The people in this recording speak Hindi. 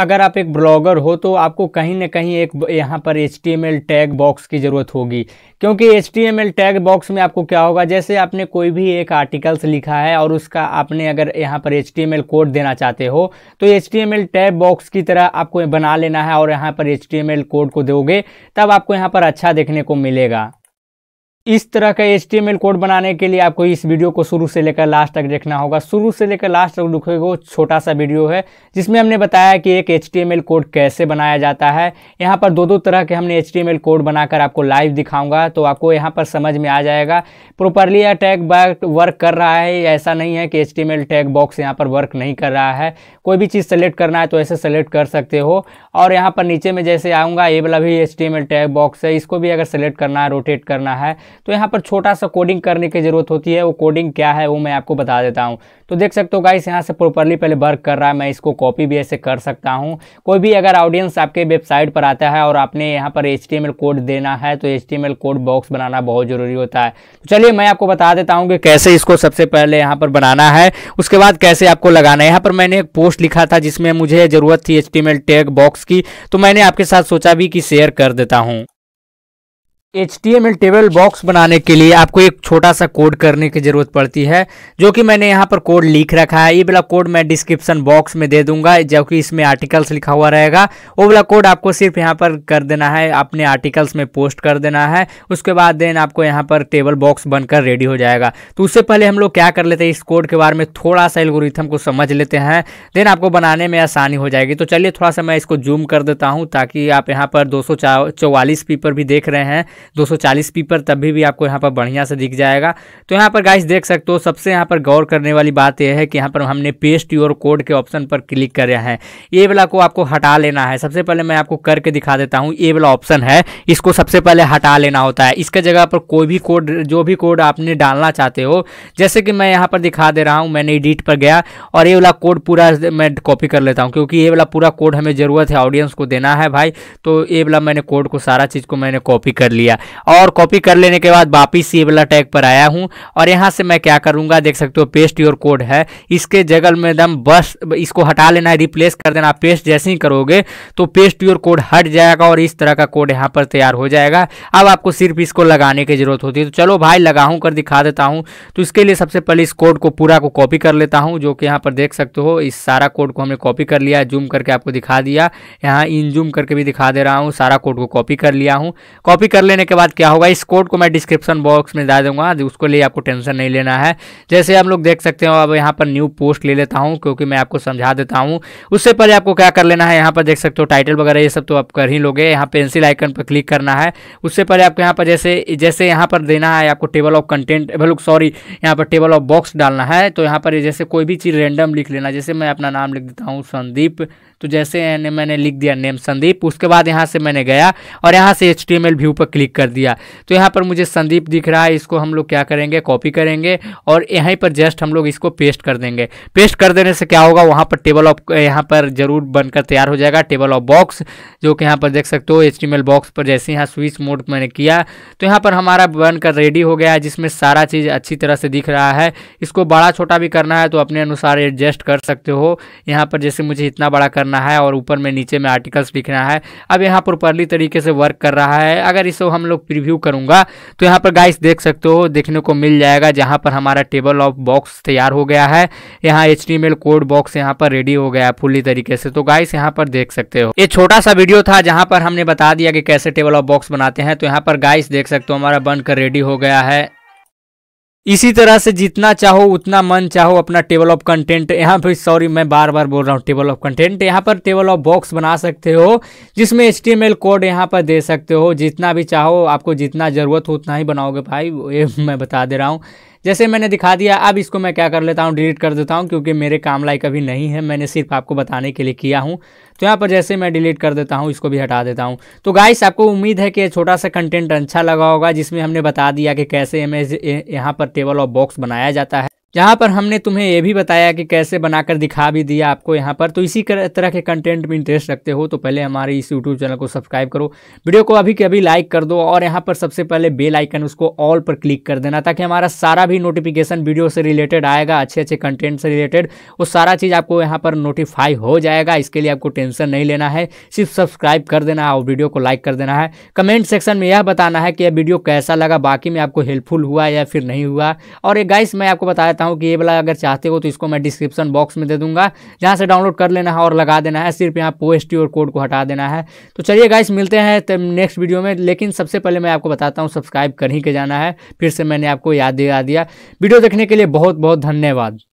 अगर आप एक ब्लॉगर हो तो आपको कहीं ना कहीं एक यहाँ पर एच टैग बॉक्स की ज़रूरत होगी क्योंकि एच टैग बॉक्स में आपको क्या होगा जैसे आपने कोई भी एक आर्टिकल्स लिखा है और उसका आपने अगर यहाँ पर एच कोड देना चाहते हो तो एच टैग बॉक्स की तरह आपको बना लेना है और यहाँ पर एच कोड को दोगे तब आपको यहाँ पर अच्छा देखने को मिलेगा इस तरह का एच कोड बनाने के लिए आपको इस वीडियो को शुरू से लेकर लास्ट तक देखना होगा शुरू से लेकर लास्ट तक वो छोटा सा वीडियो है जिसमें हमने बताया कि एक एच कोड कैसे बनाया जाता है यहाँ पर दो दो तरह के हमने एच कोड बनाकर आपको लाइव दिखाऊंगा तो आपको यहाँ पर समझ में आ जाएगा प्रॉपरली यह टैग वर्क कर रहा है ऐसा नहीं है कि एच टैग बॉक्स यहाँ पर वर्क नहीं कर रहा है कोई भी चीज़ सेलेक्ट करना है तो ऐसे सेलेक्ट कर सकते हो और यहाँ पर नीचे में जैसे आऊँगा ये वाला भी एच टैग बॉक्स है इसको भी अगर सेलेक्ट करना है रोटेट करना है तो यहाँ पर छोटा सा कोडिंग करने की ज़रूरत होती है वो कोडिंग क्या है वो मैं आपको बता देता हूँ तो देख सकते हो गाइस यहाँ से प्रॉपरली पहले वर्क कर रहा है मैं इसको कॉपी भी ऐसे कर सकता हूँ कोई भी अगर ऑडियंस आपके वेबसाइट पर आता है और आपने यहाँ पर एच कोड देना है तो एच कोड बॉक्स बनाना बहुत ज़रूरी होता है तो चलिए मैं आपको बता देता हूँ कि कैसे इसको सबसे पहले यहाँ पर बनाना है उसके बाद कैसे आपको लगाना है यहाँ पर मैंने एक पोस्ट लिखा था जिसमें मुझे ज़रूरत थी एच टैग बॉक्स की तो मैंने आपके साथ सोचा भी कि शेयर कर देता हूँ एच टेबल बॉक्स बनाने के लिए आपको एक छोटा सा कोड करने की ज़रूरत पड़ती है जो कि मैंने यहाँ पर कोड लिख रखा है ये वाला कोड मैं डिस्क्रिप्शन बॉक्स में दे दूंगा जबकि इसमें आर्टिकल्स लिखा हुआ रहेगा वो वाला कोड आपको सिर्फ यहाँ पर कर देना है अपने आर्टिकल्स में पोस्ट कर देना है उसके बाद देन आपको यहाँ पर टेबल बॉक्स बनकर रेडी हो जाएगा तो उससे पहले हम लोग क्या कर लेते हैं इस कोड के बारे में थोड़ा सा एल्गोरिथम को समझ लेते हैं देन आपको बनाने में आसानी हो जाएगी तो चलिए थोड़ा सा मैं इसको जूम कर देता हूँ ताकि आप यहाँ पर दो सौ भी देख रहे हैं दो पी पर तभी भी आपको यहाँ पर बढ़िया से दिख जाएगा तो यहाँ पर गाइस देख सकते हो सबसे यहाँ पर गौर करने वाली बात यह है कि यहाँ पर हमने पेस्ट योर कोड के ऑप्शन पर क्लिक कर है ये वाला को आपको हटा लेना है सबसे पहले मैं आपको करके दिखा देता हूँ ये वाला ऑप्शन है इसको सबसे पहले हटा लेना होता है इसके जगह पर कोई भी कोड जो भी कोड आपने डालना चाहते हो जैसे कि मैं यहाँ पर दिखा दे रहा हूँ मैंने एडिट पर गया और ये वाला कोड पूरा मैं कॉपी कर लेता हूँ क्योंकि ये वाला पूरा कोड हमें ज़रूरत है ऑडियंस को देना है भाई तो ये वाला मैंने कोड को सारा चीज़ को मैंने कॉपी कर लिया दिया और कॉपी कर लेने के बाद वापिस ये वाला टैग पर आया हूँ और यहाँ से मैं क्या करूँगा देख सकते हो पेस्ट योर कोड है इसके जगह में एकदम बस इसको हटा लेना है रिप्लेस कर देना पेस्ट जैसे ही करोगे तो पेस्ट योर कोड हट जाएगा और इस तरह का कोड यहाँ पर तैयार हो जाएगा अब आपको सिर्फ इसको लगाने की जरूरत होती है तो चलो भाई लगाऊँ कर दिखा देता हूँ तो इसके लिए सबसे पहले इस कोड को पूरा को कॉपी कर लेता हूँ जो कि यहाँ पर देख सकते हो इस सारा कोड को हमने कॉपी कर लिया जूम करके आपको दिखा दिया यहाँ इन जूम करके भी दिखा दे रहा हूँ सारा कोड को कॉपी कर लिया हूँ कॉपी कर लेने लेने के बाद क्या होगा इस कोड को मैं डिस्क्रिप्शन बॉक्स में डाल दूंगा उसको लिए आपको टेंशन नहीं लेना है जैसे हम लोग देख सकते हो अब यहाँ पर न्यू पोस्ट ले लेता हूँ क्योंकि मैं आपको समझा देता हूँ उससे पहले आपको क्या कर लेना है यहाँ पर देख सकते हो टाइटल वगैरह ये सब तो आप कर ही लोगे यहाँ पेंसिल आइकन पर क्लिक करना है उससे पहले आपको यहाँ पर जैसे जैसे यहाँ पर देना है आपको टेबल ऑफ कंटेंट सॉरी यहाँ पर टेबल ऑफ बॉक्स डालना है तो यहाँ पर जैसे कोई भी चीज़ रेंडम लिख लेना जैसे मैं अपना नाम लिख देता हूँ संदीप तो जैसे मैंने लिख दिया नेम संदीप उसके बाद यहाँ से मैंने गया और यहाँ से एच व्यू पर क्लिक क्लिक कर दिया तो यहाँ पर मुझे संदीप दिख रहा है इसको हम लोग क्या करेंगे कॉपी करेंगे और यहीं पर जस्ट हम लोग इसको पेस्ट कर देंगे पेस्ट कर देने से क्या होगा वहाँ पर टेबल ऑफ यहाँ पर जरूर बनकर तैयार हो जाएगा टेबल ऑफ बॉक्स जो कि यहाँ पर देख सकते हो एच बॉक्स पर जैसे यहाँ स्विच मोड मैंने किया तो यहाँ पर हमारा बनकर रेडी हो गया है जिसमें सारा चीज़ अच्छी तरह से दिख रहा है इसको बड़ा छोटा भी करना है तो अपने अनुसार एडजस्ट कर सकते हो यहाँ पर जैसे मुझे इतना बड़ा करना है और ऊपर में नीचे में आर्टिकल्स लिखना है अब यहाँ पर प्रॉपरली तरीके से वर्क कर रहा है अगर इसको हम लोग प्रिव्यू करूंगा तो यहाँ पर गाइस देख सकते हो देखने को मिल जाएगा जहाँ पर हमारा टेबल ऑफ बॉक्स तैयार हो गया है यहाँ एच कोड बॉक्स यहाँ पर रेडी हो गया है तरीके से तो गाइस यहाँ पर देख सकते हो ये छोटा सा वीडियो था जहाँ पर हमने बता दिया कि कैसे टेबल ऑफ बॉक्स बनाते हैं तो यहाँ पर गाइस देख सकते हो हमारा बनकर रेडी हो गया है इसी तरह से जितना चाहो उतना मन चाहो अपना टेबल ऑफ कंटेंट यहाँ पर सॉरी मैं बार बार बोल रहा हूँ टेबल ऑफ कंटेंट यहाँ पर टेबल ऑफ बॉक्स बना सकते हो जिसमें एच कोड यहाँ पर दे सकते हो जितना भी चाहो आपको जितना ज़रूरत हो उतना ही बनाओगे भाई ये मैं बता दे रहा हूँ जैसे मैंने दिखा दिया अब इसको मैं क्या कर लेता हूँ डिलीट कर देता हूँ क्योंकि मेरे काम लायक अभी नहीं है मैंने सिर्फ आपको बताने के लिए किया हूँ तो यहाँ पर जैसे मैं डिलीट कर देता हूँ इसको भी हटा देता हूँ तो गाइस आपको उम्मीद है कि ये छोटा सा कंटेंट अच्छा लगा होगा जिसमें हमने बता दिया कि कैसे हमें यहाँ पर टेबल और बॉक्स बनाया जाता है जहाँ पर हमने तुम्हें ये भी बताया कि कैसे बनाकर दिखा भी दिया आपको यहाँ पर तो इसी तरह के कंटेंट में इंटरेस्ट रखते हो तो पहले हमारे इस यूट्यूब चैनल को सब्सक्राइब करो वीडियो को अभी के अभी लाइक कर दो और यहाँ पर सबसे पहले बेल आइकन उसको ऑल पर क्लिक कर देना ताकि हमारा सारा भी नोटिफिकेशन वीडियो से रिलेटेड आएगा अच्छे अच्छे कंटेंट से रिलेटेड वो सारा चीज़ आपको यहाँ पर नोटिफाई हो जाएगा इसके लिए आपको टेंशन नहीं लेना है सिर्फ सब्सक्राइब कर देना है और वीडियो को लाइक कर देना है कमेंट सेक्शन में यह बताना है कि यह वीडियो कैसा लगा बाकी में आपको हेल्पफुल हुआ या फिर नहीं हुआ और एक गाइस मैं आपको बताया बताता हूँ कि ये वाला अगर चाहते हो तो इसको मैं डिस्क्रिप्शन बॉक्स में दे दूंगा जहाँ से डाउनलोड कर लेना है और लगा देना है सिर्फ यहाँ पोस्ट और कोड को हटा देना है तो चलिए गाइस मिलते हैं नेक्स्ट वीडियो में लेकिन सबसे पहले मैं आपको बताता हूँ सब्सक्राइब कर ही के जाना है फिर से मैंने आपको याद दिला दिया वीडियो देखने के लिए बहुत बहुत धन्यवाद